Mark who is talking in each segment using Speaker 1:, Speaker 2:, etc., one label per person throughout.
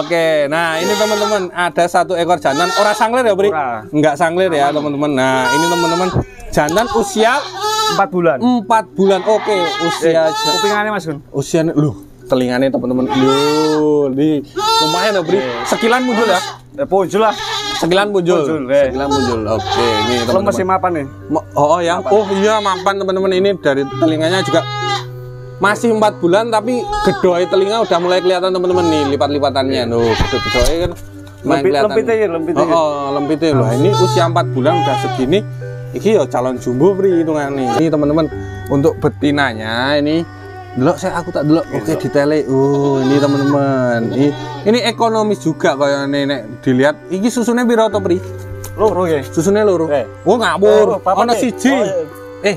Speaker 1: Oke, nah ini teman-teman ada satu ekor jantan. Orang sangler ya, Bri? Enggak sangler ya, teman-teman. Nah, ini teman-teman jantan usia empat bulan. Empat bulan. Oke, usia eh, kupingannya Mas Gun. Usia lu telinganya teman-teman. Lu di lumayan ya, Bri. Sekilan muncul ya? Eh, muncul lah. Sekilan muncul. Muncul, eh. Sekilan muncul. Oke, ini teman-teman. masih mapan nih. Oh, oh ya. Mapan. Oh iya mapan teman-teman ini dari telinganya juga masih empat bulan tapi gedoi telinga udah mulai kelihatan teman-teman nih lipat-lipatannya iya. loh gedoi kan main kelihatan oh, oh lempit loh ini usia empat bulan udah segini iki ya calon jumbo pri hitungan nih ini teman-teman untuk betinanya ini Dulu saya aku tak dulu. oke okay, iya. detailnya uh ini teman-teman ini ini ekonomis juga yang nenek dilihat ini susunya biru atau pri loro ya susunya loro eh. oh ngabur eh, oh, ono siji oh, iya. eh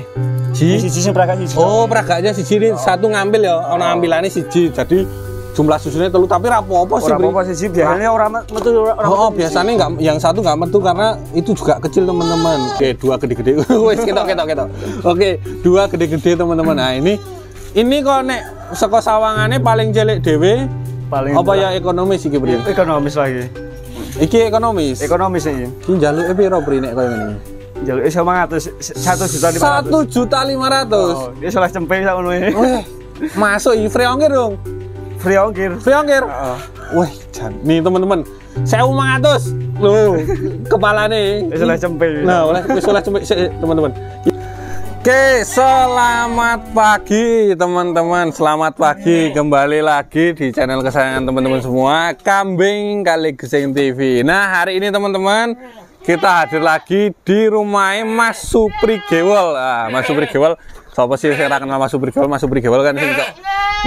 Speaker 1: siji siji sing praga siji oh praganya siji ini oh. satu ngambil ya ana oh. ambilane siji jadi jumlah susunya telu tapi rapopo sih rapopo sih biasanya orang metu oh, oh biasanya nggak yang satu nggak metu karena itu juga kecil teman-teman ah. oke dua gede-gede wes kita kita kita oke dua gede-gede teman-teman nah ini ini kok nek seko sawangannya paling jelek dewe paling apa ya ekonomis sih beri ekonomis lagi iki ekonomis ekonomis ini jalur piro beri nek kau ini Jaluk iso 500 satu juta 500. 1 juta 500. ratus oh, dia salah cempe sama nih masuk masuk free ongkir dong. Free ongkir. Free ongkir. Wah Uh. Weh, jan. Nih teman-teman, saya lu kepala nih dia salah cempe. Nah, oleh dia salah cempe teman-teman. Oke, selamat pagi teman-teman. Selamat pagi kembali lagi di channel kesayangan teman-teman semua, Kambing Kali Gesing TV. Nah, hari ini teman-teman kita hadir lagi di rumah Mas Supri Gewel. Ah, Mas Supri Gewel, siapa sih saya kenal Mas Supri Gewel? Mas Supri Gewel kan sih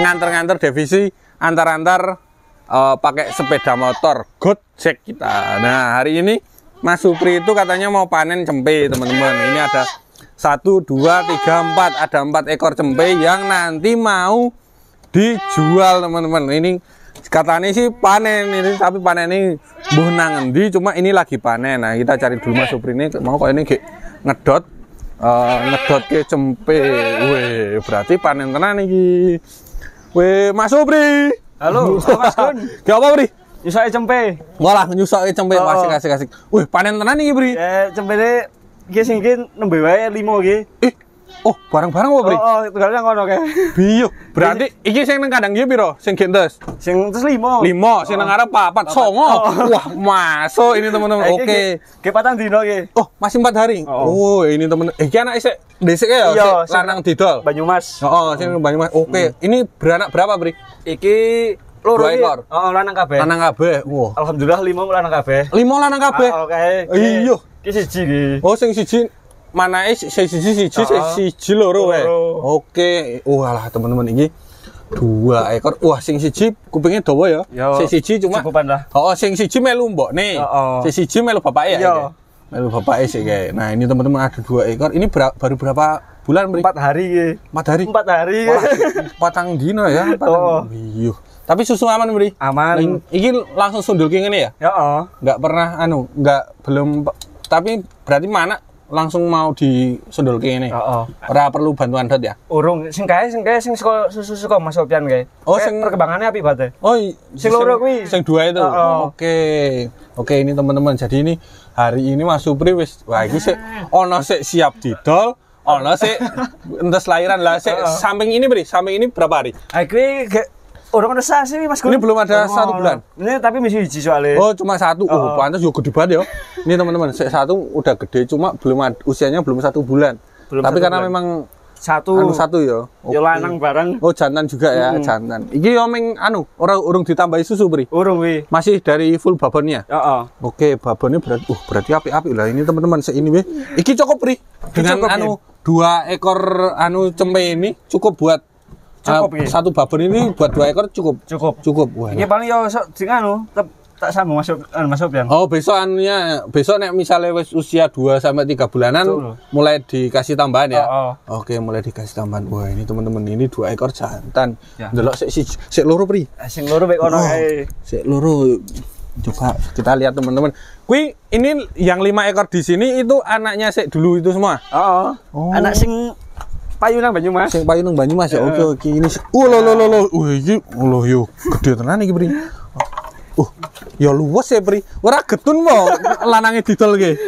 Speaker 1: nganter-nganter divisi antar-antar uh, pakai sepeda motor Gojek kita. Nah, hari ini Mas Supri itu katanya mau panen cempe, teman-teman. Ini ada satu, dua, tiga, empat, ada empat ekor cempe yang nanti mau dijual, teman-teman. Ini katanya sih panen ini iya. tapi panen ini buh di cuma ini lagi panen nah kita cari dulu mas iya. Supri ini mau kok ini kayak ngedot uh, ngedot ke cempe weh berarti panen tenan nih weh mas Supri halo mas Kun gak apa Pri nyusok cempe walah nyusok cempe oh. asik asik asik weh panen tenan nih Pri eh cempe ini Gini sih, nembe wae limo gini. Eh, Oh, barang-barang apa, Bri? Oh, oh tinggal yang ngono kae. Biyo. Berarti iki sing nang kandang iki iya, piro? Sing gentes. Sing terus 5. 5, sing nang oh. arep 4, 9. Wah, masuk ini teman-teman. Eh, oke. Ki patang dino iki. Oh, masih 4 hari. Oh, oh ini teman. teman eh, Iki anak isek desik ya, iya, lanang didol. Banyumas. Heeh, oh, sing hmm. Banyumas. Oke. Okay. Hmm. Ini beranak berapa, Bri? Iki loro iki. Heeh, oh, lanang kabeh. Lanang kabeh. Wah. Alhamdulillah 5 lanang kabeh. 5 lanang kabeh. Ah, oke. Iya. Ki siji iki. Oh, sing siji mana si si si si si si si ah. si loro wae. Oke, walah teman-teman ini dua ekor wah sing siji kupingnya dawa ya si siji cuma oh sing siji melu mbok nih si si sing siji melu bapak ya melu bapaknya sih kayak nah ini teman-teman ada dua ekor ini ber baru berapa bulan beri empat hari ya empat hari empat hari iya. patang dino ya patang oh. tapi susu aman beri aman nah, ini langsung sundul gini ya ya oh. nggak pernah anu nggak belum tapi berarti mana langsung mau sendol ke ini. Oh, oh. Ora perlu bantuan dot ya. Urung sing kae sing kae sing suka susu suka Mas Sopian kae. Oh, sing perkembangannya apa bate. Oh, sing loro kuwi. Sing dua itu. Oke. Oh, Oke, okay. okay, ini teman-teman. Jadi ini hari ini Mas Supri wis wah iki sik ono sik siap didol. Ono sih, entes lahiran lah oh. samping ini beri, samping ini berapa hari? Aku Orang oh, resah sih Mas Ini belum ada oh, satu bulan. Ini tapi masih hiji soalnya. Oh, cuma satu. Oh, oh, oh. pantas juga gede banget ya. ini teman-teman, satu udah gede cuma belum ada, usianya belum satu bulan. Belum tapi satu karena bulan. memang satu anu satu ya. Okay. Yo lanang bareng. Oh, jantan juga ya, hmm. jantan. Iki yo anu, orang urung ditambahi susu, beri Urung wi. Masih dari full babonnya. Oh, oh. Oke, okay, babonnya berarti uh berarti api-api lah ini teman-teman ini wi Iki cukup, beri Dengan cukup, anu ya? dua ekor anu cempe ini cukup buat Cukup uh, Satu babon ini buat dua ekor cukup. Cukup. Cukup. Wah. Ini iya, paling ya besok sing anu tak sama masuk masuk yang. Oh, besok anunya besok nek misalnya wis usia dua sampai tiga bulanan Betul. mulai dikasih tambahan ya. Oh, oh. Oke, mulai dikasih tambahan. Wah, ini teman-teman ini dua ekor jantan. Ya. Delok sik sik si, loro pri. Eh, sing loro baik orang oh, eh. Sik loro coba kita lihat teman-teman. Kui ini yang lima ekor di sini itu anaknya sik dulu itu semua. Oh, oh. oh. Anak sing payu nang Banyumas. Sing payu nang Banyumas ya oke oke ini. Uh lo lo lo lo. Uh iki oh, lo yo gede tenan iki bring. Oh, uh ya luwes ya bri. Ora getun mo lanange didol ke.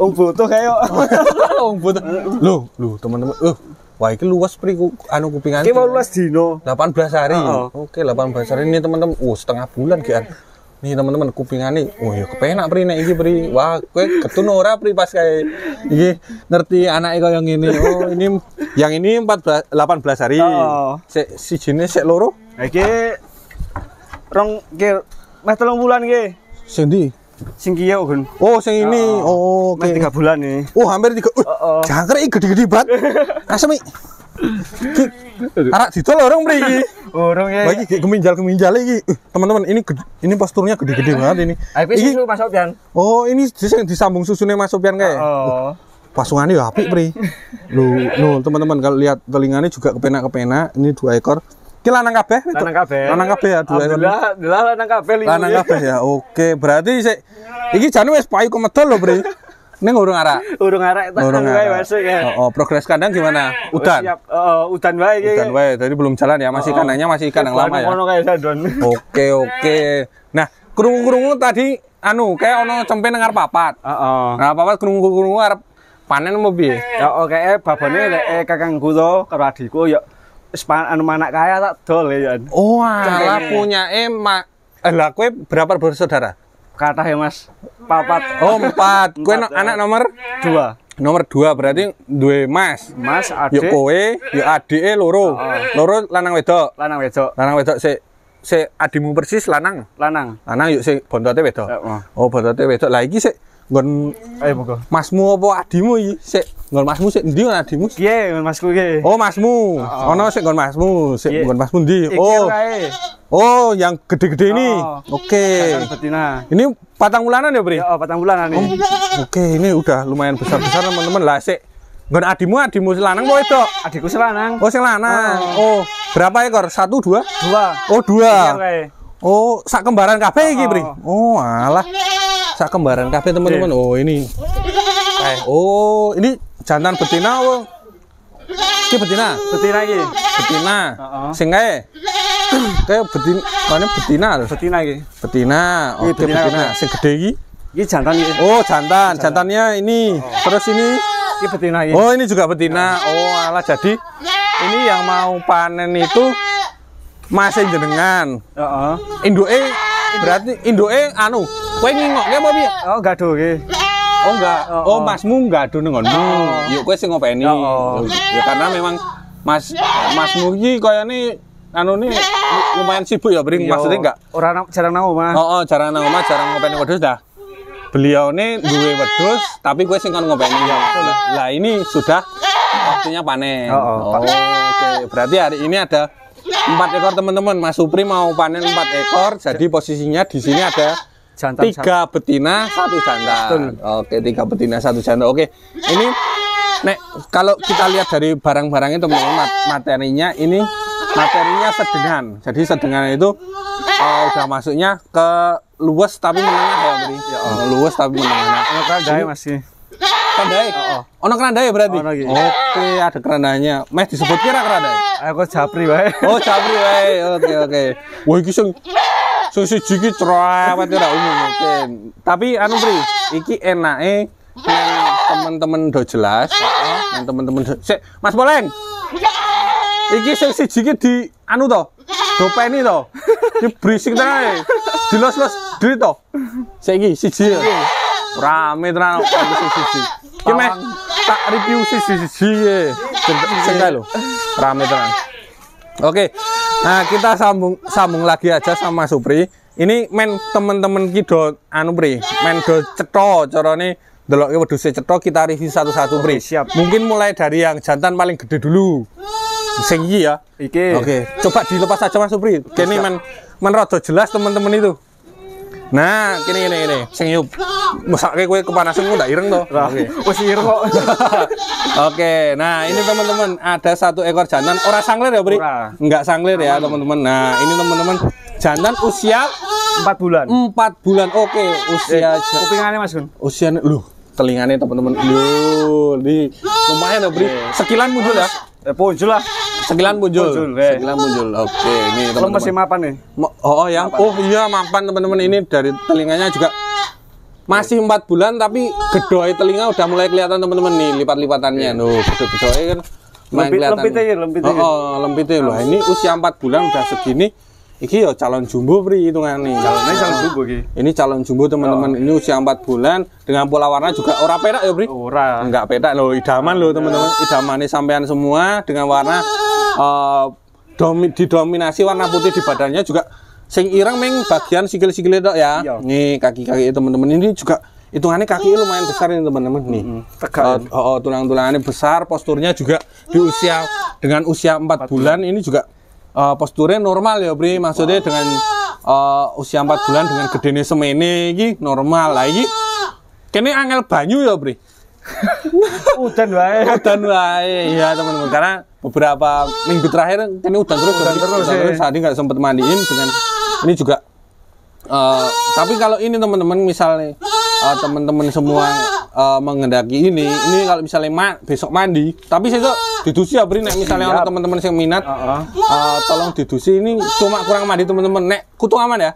Speaker 1: Wong butuh kayak. Wong butuh. Lho, lho teman-teman. Uh Wah, ini luas pri anu kupingan. Ini luas dino. 18 hari. Oke, 18 hari ini teman-teman. Uh, setengah bulan kian nih teman-teman kupingannya oh ya kepenak pri nek iki pri wah kue ketunu ora pri pas kayak iki ngerti anak yang ngene oh ini yang ini 14 18 hari oh. sik sijine sik loro iki rong ke meh telung bulan ki sing Singkia kiye Oh, sing ini. Oh, oh, oh oke. Okay. Tiga bulan nih, Oh, hampir tiga. Uh, oh, ini oh. jangkrik gede-gede banget. Asemi. Arak situ loh orang beri, Orang ya. Lagi keminjal-keminjal lagi, uh, Teman-teman, ini ini posturnya gede-gede banget ini. Ah, ini susu Mas Sopian. Oh, ini disambung susunya Mas Sopian kayak. Oh, uh, pasungan ini ya apik, Pri. Lu, lu teman-teman kalau lihat telinganya juga kepenak-kepenak, ini dua ekor. Ki lanang kabeh itu. Lanang kabeh. Lanang kabeh ya dua ekor. Alhamdulillah lanang kabeh lho. Lanang kabeh ya. Oke, berarti sik iki jan wis payu kemedol lho, Bre. Ning urung arak. Urung arak tak urung arak. Ya. Oh, oh, progres kandang gimana? Udan. Siap. Uh, udan wae iki. Udan wae. Tadi belum jalan ya, masih oh, kandangnya masih kandang lama ya. Oke, oke. Nah, kerungu kerungu tadi anu kayak ono cempe nengar papat. Heeh. Nah, papat kerungu kerungu arep panen mobil. piye? Ya oke, eh, babane eh, kakang kula karo adikku ya anu anak kaya tak dol ya. Oh, ala punya emak. Eh lah kowe berapa bersaudara? Kata ya Mas. Papat. Oh, empat. Kowe no, ya. anak nomor dua. Nomor dua berarti dua mas. Mas, adik. Yuk kowe, yuk adike loro. Oh. Loro lanang wedok. Lanang wedok. Lanang wedok sik sik adimu persis lanang. Lanang. Lanang yuk sik bontote wedok. Ya, oh, oh bontote wedok. Lah iki sik Gon, eh, ayo monggo. Masmu apa adimu iki? Sik nggon masmu sik ndi nggon adimu? Piye gon masku iki? Oh, masmu. Oh. Ono sik gon masmu, sik nggon masmu ndi Oh. Oh, yang gede-gede ini. Oh. Oke. Betina. Ini patang bulanan ya, Bri? Heeh, ya, oh, patang bulanan ini. Oke, ini udah lumayan besar-besar teman-teman. Lah sik gon adimu adimu lanang apa wedok? Adikku lanang. Oh, sing lanang. Oh, berapa ekor? Satu, dua? Dua. Oh, dua. Iya, Oh, sak kembaran kafe iki, Pri. Oh. oh, alah. Sak kembaran kafe teman-teman. Oh, ini. Eh, oh, ini jantan betina apa? Oh. Iki betina. Betina iki. Betina. Heeh. Sing kae. Kae betina, kan betina lho. Betina iki. Betina. Oke, okay, betina. betina. Sing gede iki. Ini jantan iki. Oh, jantan. Jantannya ini. Oh. Terus ini iki betina iki. Oh, ini juga betina. Oh, alah jadi ini yang mau panen itu masih jenengan. Heeh. Uh berarti induke anu, kowe ngingokke ya piye? Oh, gaduh iki. Oh enggak, eh. oh, oh, oh, oh. masmu enggak aduh nengonmu. Oh. Eh. Yuk kue sing ngopeni. Oh, oh. Ya karena memang Mas Masmu kaya nih anu nih lumayan sibuk ya bring iya. maksudnya enggak orang jarang nang mas, oh, oh jarang nang mas, jarang ngopeni wedhus dah beliau nih dua wedhus tapi gue kan ngopeni ya lah ini sudah waktunya panen oh, oh. oh oke okay. berarti hari ini ada empat ekor teman-teman Mas Supri mau panen empat ekor jadi posisinya di sini ada jantan tiga betina satu jantan oke tiga betina satu jantan oke ini nek kalau kita lihat dari barang-barangnya teman-teman materinya ini materinya sedengan jadi sedengan itu uh, udah masuknya ke luas tapi menengah ya beri ya, oh. luas tapi menengah nah, masih Kerandai. Oh, oh. Ono kerandai berarti. Ono iki. Oke, ada kerandanya. Meh disebut kira kerandai. Eh, aku Japri wae. Oh, Japri wae. Oke, oke. Wah, iki sing sing siji iki cerewet ora umum mungkin. Tapi anu Pri, iki enake teman-teman do jelas, teman-teman Sik, Mas Boleng. Iki sing siji iki di anu to. Dopeni to. Iki berisik tenan. Dilos-los diri to. Saiki siji. Ya. Rame tenan siji Ki iya, meh tak review sisi-sisi e. Sing lho. Rame tenan. Oke. Nah, kita sambung sambung lagi aja sama Supri. Ini men temen-temen ki do anu Pri, men do cetho carane delok wedhuse cetho kita review satu-satu Pri. Siap. Mungkin mulai dari yang jantan paling gede dulu. Sing ya. Iki. Oke, coba dilepas aja Mas Supri. Kene men men rada jelas temen-temen itu. Nah, kini ini ini, sing Masaknya kue kepanasan gue ireng to. Wis ireng kok. Oke, nah ini teman-teman ada satu ekor jantan Orang sangler ya, Bri? Enggak sangler ya, teman-teman. Nah, ini teman-teman jantan usia empat bulan. Empat bulan. Oke, usia eh, kupingannya Mas Gun. Usia lu telinganya teman-teman. Lu, di lumayan ya, Bri. Sekilan muncul ya. Eh, muncul lah. Segelan muncul. sembilan Segelan muncul. Oke, ini teman-teman. Lo masih mapan nih? Oh, oh ya. Oh iya mapan teman-teman ini dari telinganya juga masih empat bulan tapi gedoy telinga udah mulai kelihatan teman-teman nih lipat-lipatannya. Yeah. Nuh, gedoy kan lebih kelihatan. lebih lempitnya. Oh, oh lempitnya loh. Ini usia empat bulan udah segini Iki yo calon jumbo pri hitungan nih. Calonnya calon jumbo ki. Ini calon jumbo teman-teman. Ini usia empat bulan dengan pola warna juga ora perak ya, Pri? Ora. Enggak perak lo idaman lo teman-teman. Idamannya sampean semua dengan warna Eh, domi, didominasi warna putih di badannya juga sing ireng meng bagian sikil-sikil itu ya. ini iya. Nih kaki-kaki teman-teman ini juga hitungannya kaki lumayan besar ini teman-teman nih. Uh, oh, oh tulang-tulangannya besar, posturnya juga di usia dengan usia 4 bulan ini juga uh, posturnya normal ya, Bri. Maksudnya dengan uh, usia 4 bulan dengan gedene semene ini normal. lagi. ini angel banyu ya, Bri udan wae. Udan wae. Iya, teman-teman. Karena beberapa minggu terakhir ini kan udan terus udan terus. Iya. Tadi nggak sempat mandiin dengan ini juga uh, tapi kalau ini teman-teman misalnya uh, teman-teman semua uh, mengendaki ini, ini kalau misalnya ma besok mandi, tapi saya didusi ya beri nek misalnya orang teman-teman yang minat, uh -uh. Uh, tolong didusi ini cuma kurang mandi teman-teman. Nek kutu aman ya?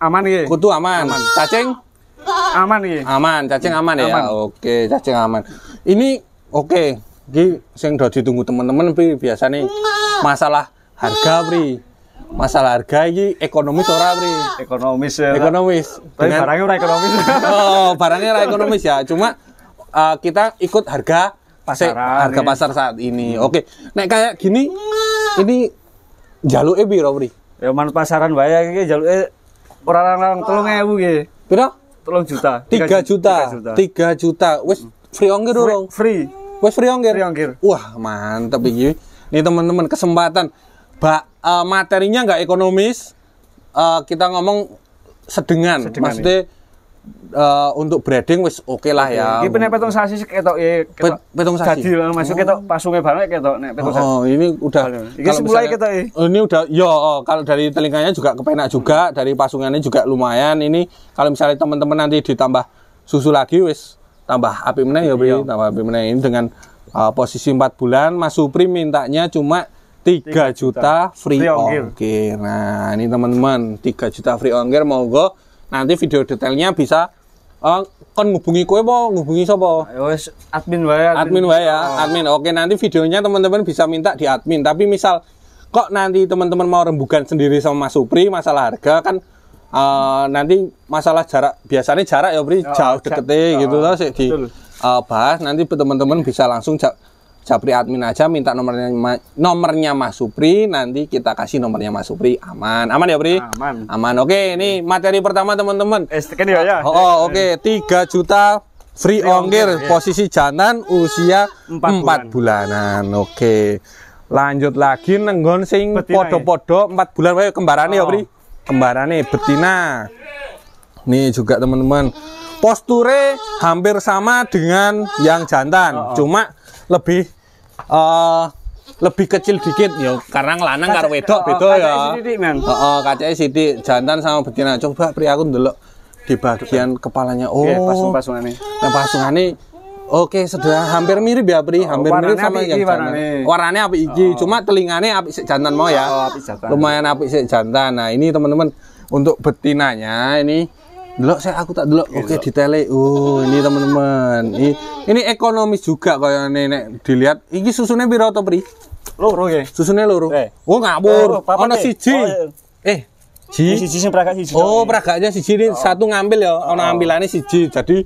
Speaker 1: Aman ya? Kutu aman. aman. Cacing? Aman nih. Aman, cacing hmm, aman ya. Aman. Oke, cacing aman. Ini oke, okay. iki udah ditunggu teman-teman biasa nih masalah harga pri. Masalah harga ini ekonomis ora pri? Ekonomis ya. Ekonomis. Tapi Dengan... barangnya ora ekonomis. oh, barangnya ora ekonomis ya. Cuma uh, kita ikut harga pasar harga nih. pasar saat ini. Hmm. Oke. Okay. Nek kayak gini ini jalur ebi Pri? Ya manut pasaran wae ini jalur orang-orang 3000 nggih. Piro? Tolong juta. tiga juta. tiga juta. Wes free ongkir dong. Free. Wes free ongkir. Free ongkir. Wah, mantep ini Nih teman-teman kesempatan. Bak eh, materinya nggak ekonomis. Uh, kita ngomong sedengan. sedengan maksudnya iya uh, untuk breeding wis oke okay lah ya. Iki pene petung sasi ketok ya. Pet, petung sasi. Dadi masuk ketok oh. pasunge barang ketok nek petung sasi. Oh, ini udah. Iki mulai ketok ya. Ini udah yo ya, oh, kalau dari telinganya juga kepenak juga, hmm. dari pasungannya juga lumayan. Ini kalau misalnya teman-teman nanti ditambah susu lagi wis tambah api meneh ya, iya. tambah api meneh ini dengan uh, posisi 4 bulan Mas Supri mintanya cuma 3 juta free ongkir. Nah, ini teman-teman 3 juta free ongkir monggo nanti video detailnya bisa uh, kan ngubungi kue po ngubungi sopo ya admin wae. Admin, admin wae ya, oh. admin. Oke, nanti videonya teman-teman bisa minta di admin. Tapi misal kok nanti teman-teman mau rembukan sendiri sama Mas Supri masalah harga kan uh, nanti masalah jarak biasanya jarak ya Pri oh, jauh deket oh, gitu loh ah, sih di uh, bahas nanti teman-teman bisa langsung jauh Japri admin aja minta nomornya nomornya Mas Supri nanti kita kasih nomornya Mas Supri aman aman ya Pri aman aman oke okay, ini materi pertama teman-teman eh, ya ya oh, oh oke okay. 3 juta free, free ongkir, ongkir ya. posisi jantan usia 4, 4 bulan. bulanan oke okay. lanjut lagi nenggon sing ya? podo-podo ya? 4 bulan wae kembarane oh. ya Pri kembarane betina nih juga teman-teman posture hampir sama dengan yang jantan oh. oh. cuma lebih uh, lebih kecil dikit ya karena lanang karo wedok oh, beda ya heeh uh, Siti jantan sama betina coba pri aku ndelok di bagian kepalanya oh yeah, pasung-pasungane nah, pasungane Oke, okay, sederhana ah. hampir mirip ya, Pri. Hampir oh, mirip sama yang jantan. Warnanya api iki, oh. cuma telinganya api sik jantan mau ya. Oh, api jantan. Lumayan api sik jantan. Nah, ini teman-teman untuk betinanya ini delok saya aku tak delok oke di tele oh ini teman-teman ini, ini ekonomis juga kaya nenek dilihat ini susunya piro to pri loro ya susunya loro eh. oh ngabur eh, ono siji oh, iya. eh siji eh, siji sing praga siji oh praganya siji ini oh. satu ngambil ya ono oh. ambilane siji jadi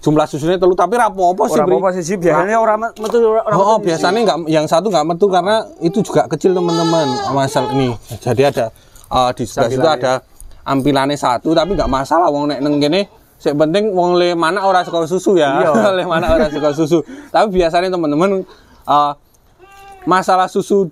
Speaker 1: jumlah susunya telu tapi rapo apa sih rapo apa sih biasanya orang metu orang oh, oh biasanya enggak yang satu enggak metu karena itu juga kecil teman-teman masal ini jadi ada ah, di sebelah situ ada ampilannya satu tapi nggak masalah wong nek neng gini sih penting wong le mana ora suka susu ya iya. le mana ora suka susu tapi biasanya teman-teman uh, masalah susu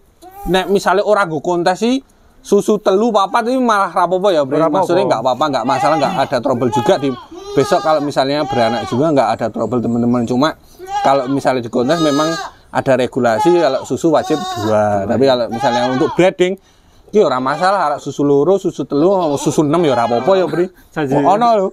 Speaker 1: nek misalnya orang go kontes sih susu telu papat ini malah rapopo ya bro. maksudnya nggak apa-apa nggak masalah nggak ada trouble juga di besok kalau misalnya beranak juga nggak ada trouble teman-teman cuma kalau misalnya di kontes memang ada regulasi kalau susu wajib dua tapi kalau misalnya untuk breeding Ki ora masalah arek susu loro, susu telu, susu enam ya ora apa-apa ya, Bri. Oh, ono lho.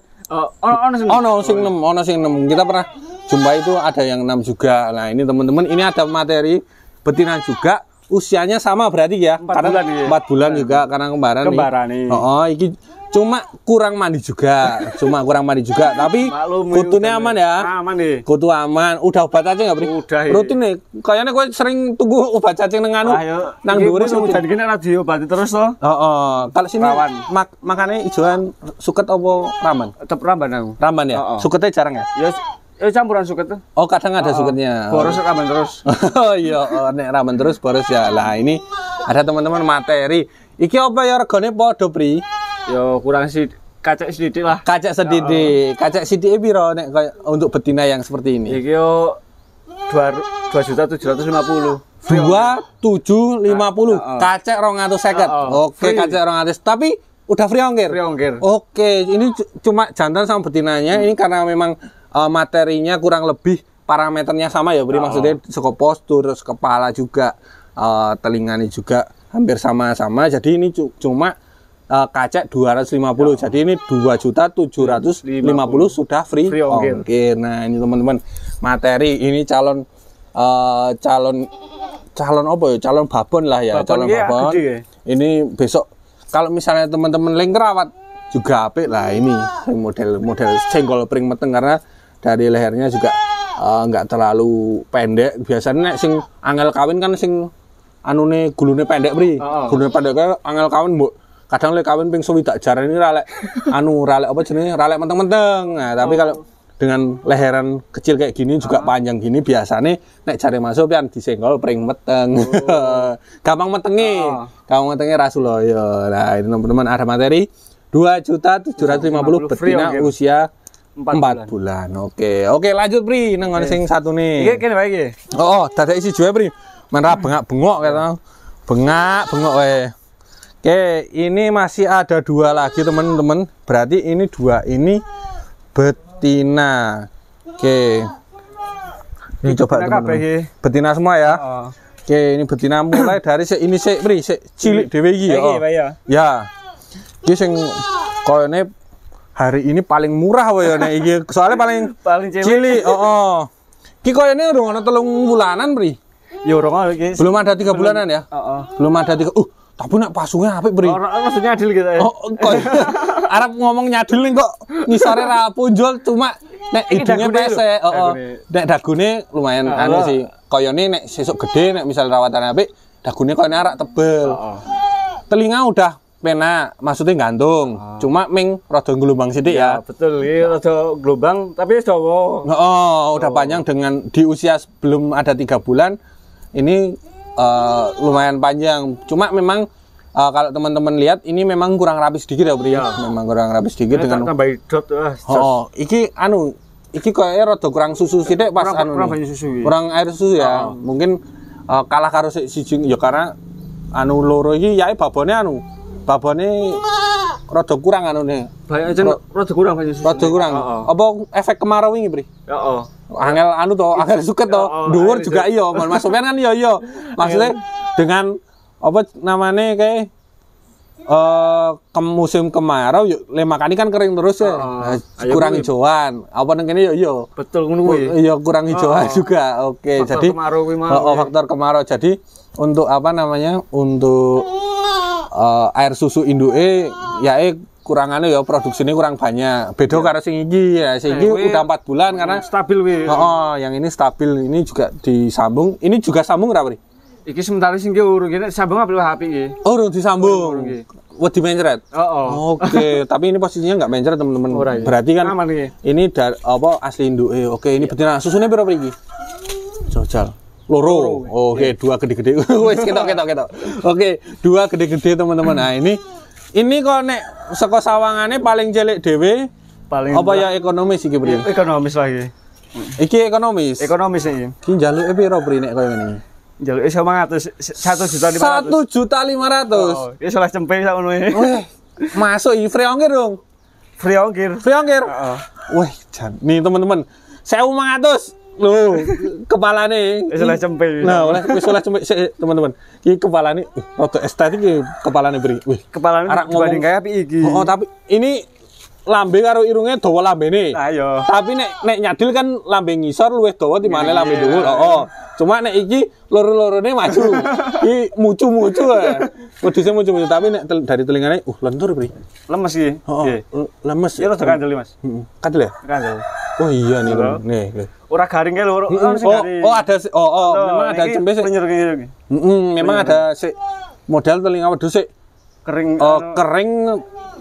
Speaker 1: Oh, ono sing ono sing enam, ono sing enam. Kita pernah jumpa itu ada yang enam juga. Nah, ini teman-teman, ini ada materi betina juga usianya sama berarti ya. Empat karena bulan, ya. 4 bulan iya. juga karena kembaran. Kembaran nih. Iya. Oh, Heeh, iki cuma kurang mandi juga cuma kurang mandi juga tapi kutunya kan, aman ya aman nih kutu aman udah obat aja nggak beri udah ya. rutin nih kayaknya gue sering tunggu obat cacing dengan anu Ayo. Ah, nang duri jadi gini lagi obat terus loh oh, oh. kalau sini rawan. mak makannya ijoan suket apa raman tetap ramban aku ramban ya oh, oh. suketnya jarang ya yes. Ya eh ya campuran suket tuh. Oh kadang ada oh, oh. suketnya. Boros ramen terus. oh iya, oh, nek ramen terus boros ya. Lah ini ada teman-teman materi. Iki apa ya regane padha pri? Yo kurang sih kacak sedikit lah. kacak sedikit. kacak sedikit biro nek untuk betina yang seperti ini? Iki yo dua juta tujuh ratus lima puluh dua tujuh lima puluh kacak rong atau seket oke kacak rong atau tapi udah free ongkir free ongkir oke ini cuma jantan sama betinanya ini karena memang uh, materinya kurang lebih parameternya sama ya beri maksudnya seko postur terus kepala juga uh, telinganya juga hampir sama-sama jadi ini cuma uh, kacek 250. Ya. Jadi ini juta 2.750 sudah free, free ongkir. ongkir. Nah, ini teman-teman, materi ini calon uh, calon calon apa ya? Calon babon lah ya, babon calon iya, babon. Gede. Ya. Ini besok kalau misalnya teman-teman rawat juga apik lah ini model model cenggol pring meteng karena dari lehernya juga eh, nggak uh, terlalu pendek biasanya nek sing angel kawin kan sing anune gulune pendek pri oh. gulune pendek kayak angel kawin mbok kadang lek kawin ping suwi tak ini ralek anu ralek apa jenis ralek menteng-menteng nah, tapi oh. kalau dengan leheran kecil kayak gini juga ah. panjang gini biasanya naik jari masuk pian disenggol pring meteng oh. gampang metengi oh. gampang metengi rasuloyo nah ini teman-teman ada materi dua juta tujuh ratus lima puluh betina okay. usia empat bulan. bulan. Oke, oke lanjut Pri, nang okay. sing satu nih. Iki kene wae iki. Oh, oh, dadek isi jue Pri. Menra bengak-bengok iya. kata. Bengak, bengok wae. Oke, ini masih ada dua lagi teman-teman. Berarti ini dua ini betina. Oke. Ini coba teman-teman. Betina semua ya. Oke, ini betina mulai dari se ini se beri se cilik dewi ya. Oh. Ya. ini oh. Iya. Ya. sing ini hari ini paling murah wah ya. ini Soalnya paling paling cilik. Oh, Ki kau ini udah ngono telung bulanan, Pri. Ya urung Belum ada tiga bulanan ya? Belum ada tiga. Uh, tapi nak pasungnya apa beri? Orang oh, maksudnya adil gitu ya. Oh, kok Arab ngomong nyadil nih kok Misalnya rapu jual cuma nek hidungnya oh, Heeh. Nek dagune lumayan oh, anu sih. Koyone nek sesuk gede nek misal rawatan apa? dagune koyone arak tebel. Oh, oh. Telinga udah pena maksudnya gantung Oh. Ah. cuma ming rada gelombang sidik ya, ya betul ya rada gelombang tapi cowok. oh, oh udah panjang dengan di usia belum ada tiga bulan ini uh, lumayan panjang. Cuma memang uh, kalau teman-teman lihat ini memang kurang rapi sedikit ya, Bri. Ya. Iya. Memang kurang rapi sedikit ini dengan tambah dot. Uh, ah, oh, oh, iki anu iki kayaknya rada kurang susu sih deh pas kurang, anu. Kurang banyak susu. Ya. Kurang air susu ya. Oh. Mungkin uh, kalah karo cincin ya karena anu loro iki yae babone anu. Babone rada kurang anune. Bayak aja rada kurang banyu susu. Rada kurang. Apa efek kemarau wingi, Bri? Heeh. Ya, oh. Angel anu to, angel suket to. Ya, oh, Dhuwur juga iya, Mas kan iya iya. Maksudnya dengan apa namanya kayak uh, ke musim kemarau yuk kali kan kering terus ya. uh, nah, kurang hijauan. Apa nang kene yo yo. Betul ngono kuwi. yo iya, kurang ah. hijauan uh, juga. Oke, okay. jadi kemarau kemarau, oh, oh, iya. faktor kemarau. Jadi untuk apa namanya? Untuk uh, air susu induke ya eh kurangannya ya produksinya kurang banyak. bedo iya. ya. karena singgi ya. singgi Eh, udah empat bulan karena stabil oh, oh, yang ini stabil, ini juga disambung. Ini juga sambung ra, nih Iki sementara sing ki urung kene sambung apa HP iki? Urung disambung. Wedi mencret. Heeh. Oh, oh. Oke, okay. tapi ini posisinya enggak mencret, teman-teman. Oh, Berarti kan Aman, iki. Iya. ini dar, apa asli induk Eh, Oke, okay, ini iya. betina susunya piro iki? Jojal. Loro. Oke, okay, dua gede-gede. Wis ketok ketok ketok. Oke, dua gede-gede teman-teman. Nah, ini ini kok nek saka sawangane paling jelek dhewe paling apa ya ekonomis iki, Bro? Ekonomis lagi. Iki ekonomis. Ekonomis iki. Ki njaluke piro, Bro, nek kaya ngene? saya iso 500 satu juta lima ratus. Satu juta lima ratus. Iso oh, ya lah cempe sama ngono ya. Masuk i free ongkir dong. Free ongkir. Free ongkir. Wah, Wih, jan. Nih teman-teman, saya lu kepala nih Wis Salah cempe. Nah, oleh wis cempe, cempil teman-teman. kepala nih. waktu estetik kepala nih beri. Wih, nih. arak ngomong kayak api iki. Oh, tapi ini lambe karo irunge dawa lambene. Ayo. Iya. Tapi nek nek nyadil kan lambe ngisor luwih dawa timane lambe iya. dhuwur. oh Cuma nek iki loro-lorone maju. Iki mucu-mucu. Eh. Wedhuse mucu-mucu tapi nek tel, dari telingane uh lentur pri. Lemes iki. Heeh. Lemes. Ya rada kandel, Mas. Heeh. Kandel ya? Kandel. Oh iya nih, nih. Ora garing ke loro. Oh oh, oh, oh ada oh oh memang ada cembe sik. Heeh, memang ada sik model telinga wedhus sik kering uh, kering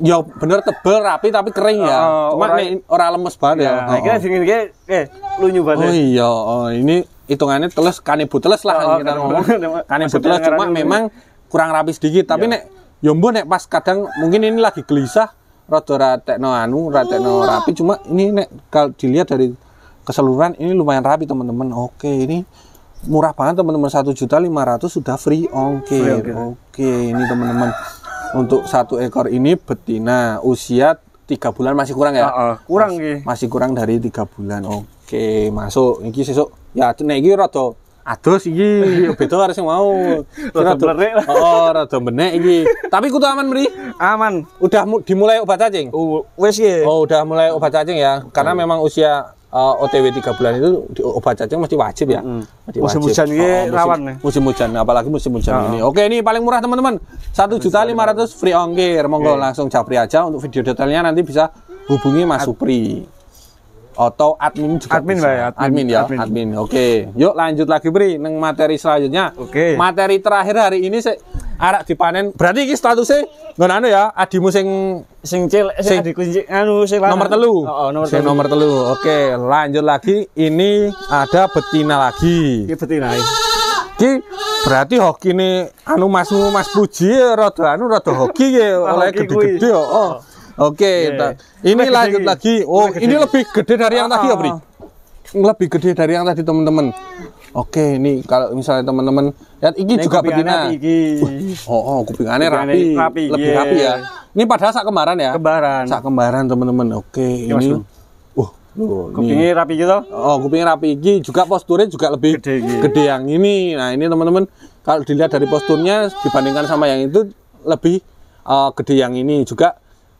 Speaker 1: ya bener tebel rapi tapi kering ya uh, cuma orang, nih orang lemes banget ya, ya. Nah, oh. oh. sini kayak eh lunyu banget oh iya oh, ini hitungannya telus kanibu telus lah oh, kita ngomong kanibu telus cuma memang kurang rapi sedikit tapi iya. nek ya nek pas kadang mungkin ini lagi gelisah rada ratekno anu ratekno rapi cuma ini nek kalau dilihat dari keseluruhan ini lumayan rapi teman-teman oke ini murah banget teman-teman satu juta lima ratus sudah free ongkir oke okay, ini teman-teman untuk satu ekor ini betina usia tiga bulan masih kurang ya? Uh, uh, kurang Mas, Masih kurang dari tiga bulan. Oke, masuk. Ini sesuk ya nek iki rada adus iki ya, beda karo sing mau. Rada blerik. Oh, rada benek iki. Tapi kudu aman mri. Aman. Udah dimulai obat cacing? Uh, ya. Oh, udah mulai obat cacing ya. Karena memang usia uh, eh, OTW tiga bulan itu obat cacing masih wajib ya. Mm. musim hujan ini oh, musim, rawan nih. Musim hujan, apalagi musim hujan oh. ini. Oke, ini paling murah teman-teman. Satu juta lima ratus free ongkir. Monggo okay. langsung capri aja untuk video detailnya nanti bisa hubungi Mas Supri atau admin juga admin bisa. ya admin, admin ya admin, admin. oke okay. yuk lanjut lagi Bri neng materi selanjutnya oke okay. materi terakhir hari ini saya arak dipanen. Berarti iki statusnya nggak anu ya, adimu sing sing cil sing anu sing nomor telu. Oh, oh, nomor sing telu. nomor telu. Oke, lanjut lagi ini ada betina lagi. betina ini, iya. Iki berarti hoki ini anu masmu Mas Puji ya, rada anu rada hoki ya oleh gede-gede oh. oh. Oke, okay, iya. ini lanjut lagi. Oh, ini lebih gede dari yang tadi ya, Bri? Ah. lebih gede dari yang tadi teman-teman Oke, ini kalau misalnya teman-teman lihat iki ini juga betina. Iki. Uh, oh, oh, kuping aneh rapi. rapi. Lebih yeah. rapi ya. Ini padahal sak kembaran ya. Kembaran. Sak kembaran teman-teman. Oke, ini. ini. Uh, kupingnya ini. rapi gitu. Oh, kupingnya rapi iki juga posturnya juga lebih gede, gitu. gede yang ini. Nah, ini teman-teman kalau dilihat dari posturnya dibandingkan sama yang itu lebih uh, gede yang ini juga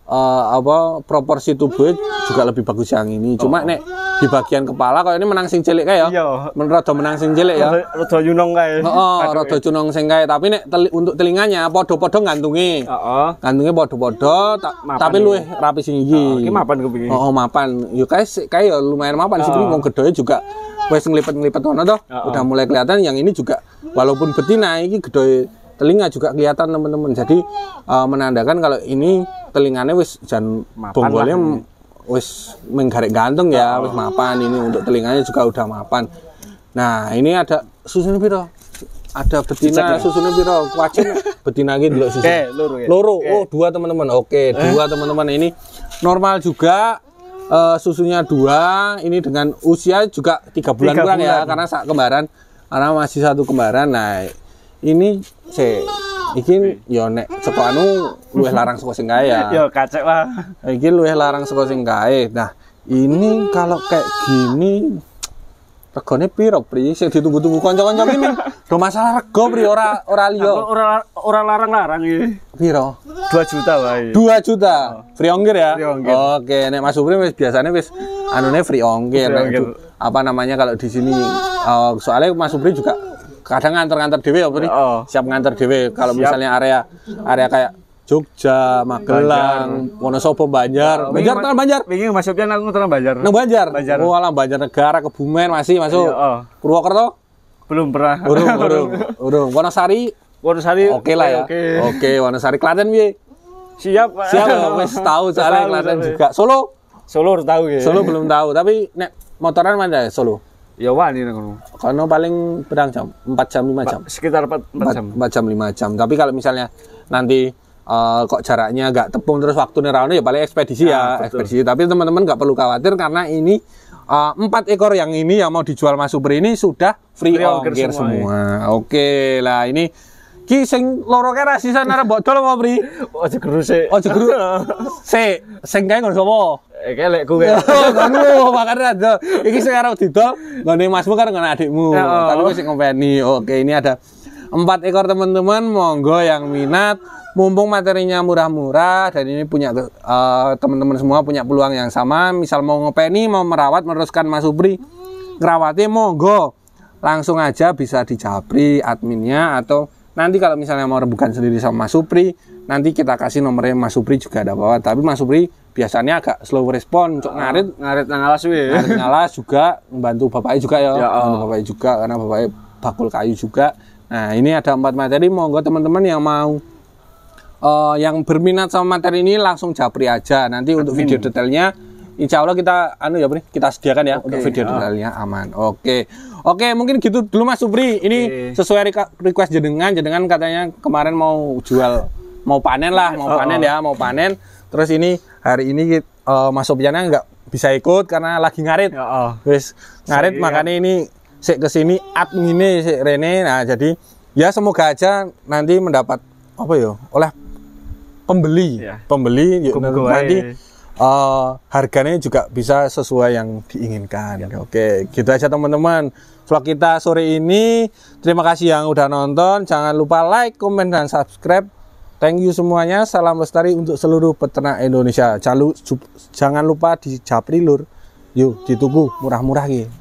Speaker 1: uh, apa proporsi tubuh juga lebih bagus yang ini. Cuma oh. nek di bagian kepala kok ini menang sing cilik kayak ya. Iya. menurut Rada menang sing cilik ya. Rada junong kayak oh rada junong eh. sing kayak tapi nek teli, untuk telinganya podo gantungi oh, oh. gantungi podo, podo ta, tapi lu rapi sing oh ini mapan oh, oh mapan. yuk kae kae ya lumayan mapan sih mau gede juga wis nglipet-nglipet ono toh. Udah mulai kelihatan yang ini juga walaupun betina ini gede telinga juga kelihatan teman-teman. Jadi uh, menandakan kalau ini telinganya wis dan bonggolnya wis menggarek gantung ya, wis oh. mapan ini untuk telinganya juga udah mapan. Nah, ini ada susun piro? Ada betina susunnya piro? Kuacin betina lagi dulu susun. Okay, eh, loro ya. Loro. Okay. Eh. Oh, dua teman-teman. Oke, okay, eh? dua teman-teman ini normal juga uh, susunya dua ini dengan usia juga tiga bulan tiga kurang ya, bulan. ya karena saat kembaran karena masih satu kembaran nah ini saya iki yo nek saka anu luwih larang saka sing kae ya. Yo kacek lah. Iki luwih larang saka sing kae. Nah, ini kalau kayak gini regane piro pri sing ditunggu-tunggu kanca-kanca iki do masalah rego pri ora ora liyo ora ora larang-larang iki piro 2 juta wae 2 juta oh. free ongkir ya free oke nek Mas Supri wis biasane wis anune free ongkir, nah, apa namanya kalau di sini uh, soalnya Mas Supri juga kadang nganter-nganter dewe apa nih? Oh. Siap nganter dewe kalau misalnya area area kayak Jogja, Magelang, Wonosobo, Banjar. Banjar tenan Banjar. Wingi masuknya Sofian aku tenan Banjar. Nang Banjar. Banjar. Oh, alam Banjar negara Kebumen masih masuk. Oh. Purwokerto? Belum pernah. Urung, urung. urung. Wonosari? Wonosari. Oke okay lah ya. Oke, okay. okay, Wonosari Klaten piye? Siap, Siap, ya. wis tahu soalnya Klaten juga. Solo? Solo harus tahu ya. Solo belum tahu, tapi nek motoran mana ya, Solo? Ya wah ini ngono. Kono paling berang jam? empat jam lima jam. Sekitar empat 4, jam. 4 jam 5 jam. Tapi kalau misalnya nanti uh, kok jaraknya agak tepung terus waktu rawon ya paling ekspedisi ah, ya, ya ekspedisi. Tapi teman-teman nggak perlu khawatir karena ini eh, empat uh, ekor yang ini yang mau dijual Mas Super ini sudah free, free ongkir, semua. semua. Ya. Oke lah ini ki sing loro kae ra mau arep mbok dol apa pri? Ojo geruse. Ojo Se sing kae ngono Iki eh, lek kowe. Ya, ngono makane ada. Iki sekarang didol nggone masmu karo nggone adikmu. Ya, oh. Tapi wis ngompeni. Oke, ini ada empat ekor teman-teman monggo yang minat mumpung materinya murah-murah dan ini punya uh, teman-teman semua punya peluang yang sama misal mau ngopeni mau merawat meneruskan Mas Supri ngerawati monggo langsung aja bisa dijabri adminnya atau nanti kalau misalnya mau rebukan sendiri sama Mas Supri nanti kita kasih nomornya Mas Supri juga ada bawa tapi Mas Supri biasanya agak slow respon cok ah. ngarit ngarit nang alas we ngarit ngalas juga membantu bapaknya juga ya, ya oh. Ah. membantu bapaknya juga karena bapaknya bakul kayu juga nah ini ada empat materi monggo teman-teman yang mau uh, yang berminat sama materi ini langsung japri aja nanti Admin. untuk hmm. video detailnya Insya Allah kita anu ya Bri, kita sediakan ya okay, untuk video ya. detailnya aman. Oke. Oke, mungkin gitu dulu Mas Supri. Ini okay. sesuai request jenengan, jenengan katanya kemarin mau jual mau panen lah, mau panen oh. ya, mau panen. Terus ini hari ini uh, Mas Sopiannya nggak bisa ikut karena lagi ngarit. Ya, oh. Wis ngarit makanya ini sih kesini admin si Rene. Nah, jadi ya semoga aja nanti mendapat apa ya oleh pembeli. Ya. Pembeli yuk, nanti uh, harganya juga bisa sesuai yang diinginkan. Ya. Oke, gitu aja teman-teman. Vlog kita sore ini. Terima kasih yang udah nonton. Jangan lupa like, komen dan subscribe Thank you semuanya. Salam lestari untuk seluruh peternak Indonesia. jangan lupa di Lur. Yuk, dituku murah-murah gitu.